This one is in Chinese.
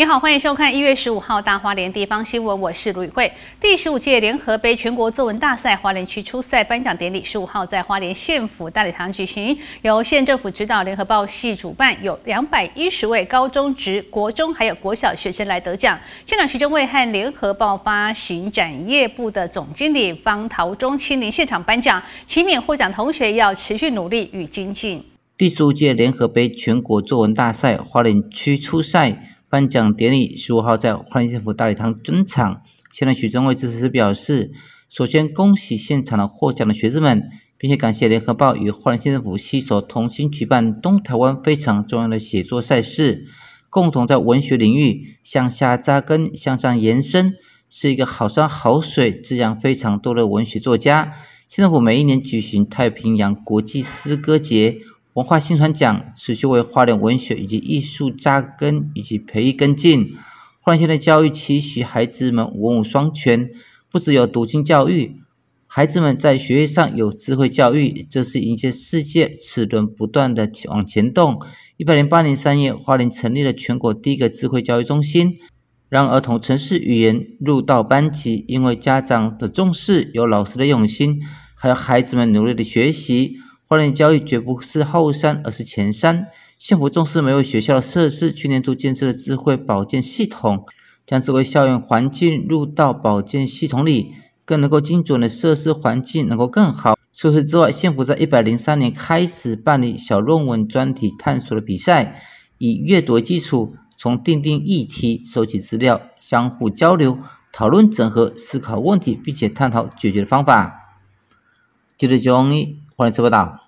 你好，欢迎收看一月十五号大花莲地方新闻，我是卢宇慧。第十五届联合杯全国作文大赛花莲区初赛颁奖典礼，十五号在花莲县府大礼堂举行，由县政府指导，联合报系主办，有两百一十位高中、职、国中还有国小学生来得奖。现场徐正伟和联合报发行展业部的总经理方陶中亲临现场颁奖。勤勉获奖同学要持续努力与精进。第十五届联合杯全国作文大赛花莲区初赛。颁奖典礼十五号在花莲县政府大礼堂登场。现在许宗贵致辞表示：首先恭喜现场的获奖的学子们，并且感谢联合报与花莲县政府携手同心举办东台湾非常重要的写作赛事，共同在文学领域向下扎根、向上延伸，是一个好山好水滋养非常多的文学作家。县政府每一年举行太平洋国际诗歌节。文化新传奖持续为花莲文学以及艺术扎根以及培育跟进。华联的教育期许孩子们文武双全，不只有读经教育，孩子们在学业上有智慧教育，这是迎接世界齿轮不断的往前动。一百零八年三月，花莲成立了全国第一个智慧教育中心，让儿童城市语言入到班级。因为家长的重视，有老师的用心，还有孩子们努力的学习。关联交易绝不是后山，而是前山。幸福重视每位学校的设施，去年度建设的智慧保健系统，将智慧校园环境入到保健系统里，更能够精准的设施环境能够更好。除此之外，幸福在一百零三年开始办理小论文专题探索的比赛，以阅读基础，从定定议题、收集资料、相互交流、讨论、整合、思考问题，并且探讨解决的方法。今日讲义欢迎收不到。